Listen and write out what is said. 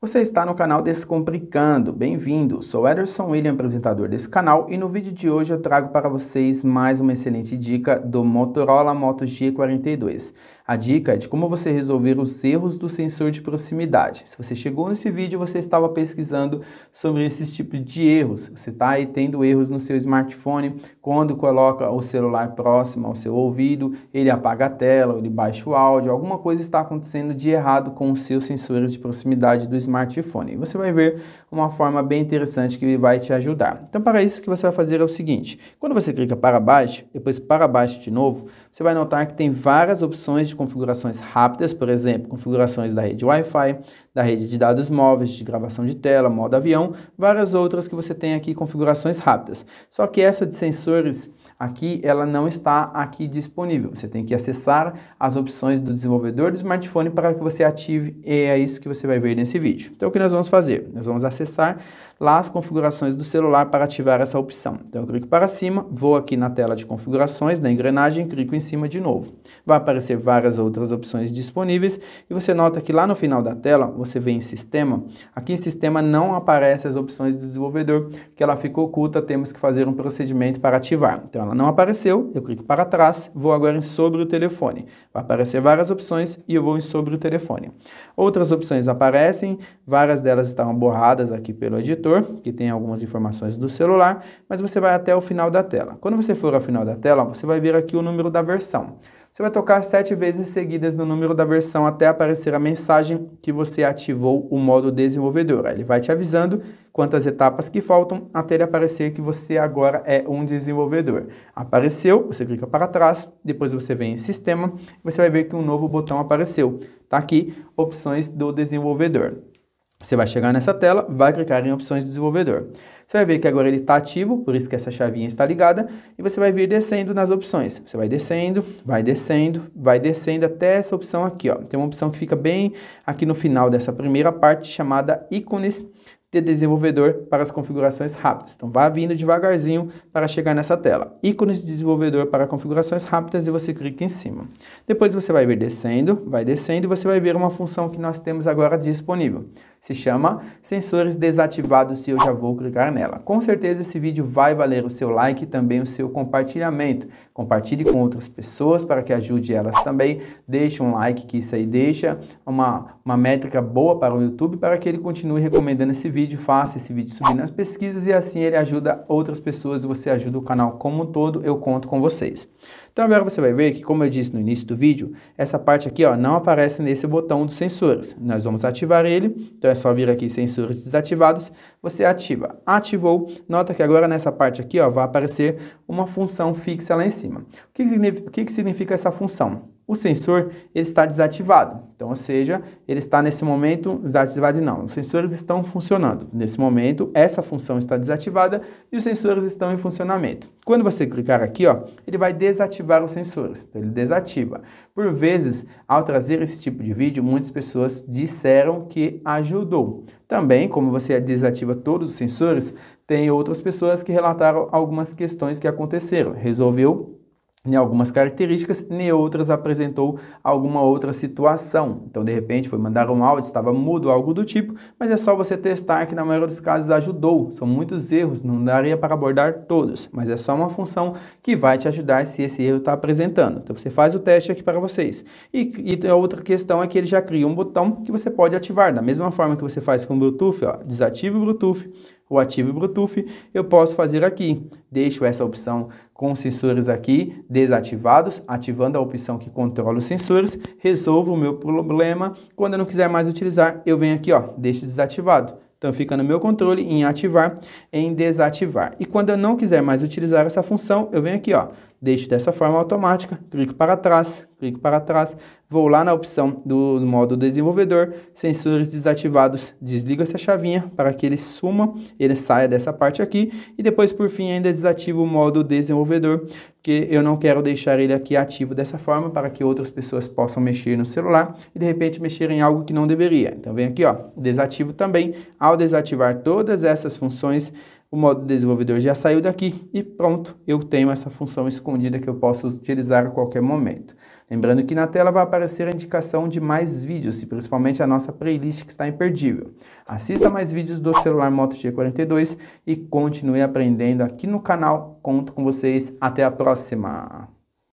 Você está no canal Descomplicando, bem-vindo! Sou Ederson William, apresentador desse canal e no vídeo de hoje eu trago para vocês mais uma excelente dica do Motorola Moto G42. A dica é de como você resolver os erros do sensor de proximidade. Se você chegou nesse vídeo, você estava pesquisando sobre esses tipos de erros. Você está aí tendo erros no seu smartphone quando coloca o celular próximo ao seu ouvido, ele apaga a tela, ele baixa o áudio, alguma coisa está acontecendo de errado com os seus sensores de proximidade do smartphone smartphone. Você vai ver uma forma bem interessante que vai te ajudar. Então, para isso, o que você vai fazer é o seguinte. Quando você clica para baixo, depois para baixo de novo, você vai notar que tem várias opções de configurações rápidas, por exemplo, configurações da rede Wi-Fi, da rede de dados móveis, de gravação de tela, modo avião, várias outras que você tem aqui configurações rápidas. Só que essa de sensores aqui, ela não está aqui disponível. Você tem que acessar as opções do desenvolvedor do smartphone para que você ative e é isso que você vai ver nesse vídeo. Então o que nós vamos fazer? Nós vamos acessar lá as configurações do celular para ativar essa opção. Então eu clico para cima, vou aqui na tela de configurações, na engrenagem, clico em cima de novo. Vai aparecer várias outras opções disponíveis e você nota que lá no final da tela você vê em sistema, aqui em sistema não aparece as opções do desenvolvedor, que ela fica oculta, temos que fazer um procedimento para ativar. Então ela não apareceu, eu clico para trás, vou agora em sobre o telefone. Vai aparecer várias opções e eu vou em sobre o telefone. Outras opções aparecem, várias delas estavam borradas aqui pelo editor, que tem algumas informações do celular, mas você vai até o final da tela. Quando você for ao final da tela, você vai ver aqui o número da versão. Você vai tocar sete vezes seguidas no número da versão até aparecer a mensagem que você ativou o modo desenvolvedor. Ele vai te avisando quantas etapas que faltam até ele aparecer que você agora é um desenvolvedor. Apareceu, você clica para trás, depois você vem em sistema, você vai ver que um novo botão apareceu. Tá aqui, opções do desenvolvedor. Você vai chegar nessa tela, vai clicar em opções de desenvolvedor. Você vai ver que agora ele está ativo, por isso que essa chavinha está ligada, e você vai vir descendo nas opções. Você vai descendo, vai descendo, vai descendo até essa opção aqui, ó. Tem uma opção que fica bem aqui no final dessa primeira parte chamada ícones de desenvolvedor para as configurações rápidas. Então vá vindo devagarzinho para chegar nessa tela. Ícones de desenvolvedor para configurações rápidas e você clica em cima. Depois você vai vir descendo, vai descendo e você vai ver uma função que nós temos agora disponível. Se chama Sensores Desativados e eu já vou clicar nela. Com certeza esse vídeo vai valer o seu like e também o seu compartilhamento. Compartilhe com outras pessoas para que ajude elas também. Deixe um like que isso aí deixa uma, uma métrica boa para o YouTube para que ele continue recomendando esse vídeo, faça esse vídeo subir nas pesquisas e assim ele ajuda outras pessoas e você ajuda o canal como um todo. Eu conto com vocês. Então agora você vai ver que, como eu disse no início do vídeo, essa parte aqui ó, não aparece nesse botão dos sensores. Nós vamos ativar ele. Então, então é só vir aqui sensores desativados, você ativa. Ativou, nota que agora nessa parte aqui ó, vai aparecer uma função fixa lá em cima. O que, significa, o que, que significa essa função? o sensor ele está desativado. Então, ou seja, ele está nesse momento desativado não. Os sensores estão funcionando. Nesse momento, essa função está desativada e os sensores estão em funcionamento. Quando você clicar aqui, ó, ele vai desativar os sensores. Então, ele desativa. Por vezes, ao trazer esse tipo de vídeo, muitas pessoas disseram que ajudou. Também, como você desativa todos os sensores, tem outras pessoas que relataram algumas questões que aconteceram. Resolveu em algumas características, nem outras apresentou alguma outra situação. Então, de repente, foi mandar um áudio, estava mudo, algo do tipo, mas é só você testar que na maioria dos casos ajudou. São muitos erros, não daria para abordar todos, mas é só uma função que vai te ajudar se esse erro está apresentando. Então, você faz o teste aqui para vocês. E, e, a outra questão é que ele já cria um botão que você pode ativar, da mesma forma que você faz com o Bluetooth, ó, desativa o Bluetooth, o ativo Bluetooth, eu posso fazer aqui. Deixo essa opção com os sensores aqui desativados, ativando a opção que controla os sensores, resolvo o meu problema. Quando eu não quiser mais utilizar, eu venho aqui, ó, deixo desativado. Então fica no meu controle em ativar, em desativar. E quando eu não quiser mais utilizar essa função, eu venho aqui, ó, deixo dessa forma automática, clico para trás, clico para trás, vou lá na opção do modo desenvolvedor, sensores desativados, desligo essa chavinha para que ele suma, ele saia dessa parte aqui e depois por fim ainda desativo o modo desenvolvedor, porque eu não quero deixar ele aqui ativo dessa forma para que outras pessoas possam mexer no celular e de repente mexer em algo que não deveria. Então vem aqui ó, desativo também, ao desativar todas essas funções o modo desenvolvedor já saiu daqui e pronto, eu tenho essa função escondida que eu posso utilizar a qualquer momento. Lembrando que na tela vai aparecer a indicação de mais vídeos, e principalmente a nossa playlist que está imperdível. Assista mais vídeos do celular Moto G42 e continue aprendendo aqui no canal. Conto com vocês, até a próxima!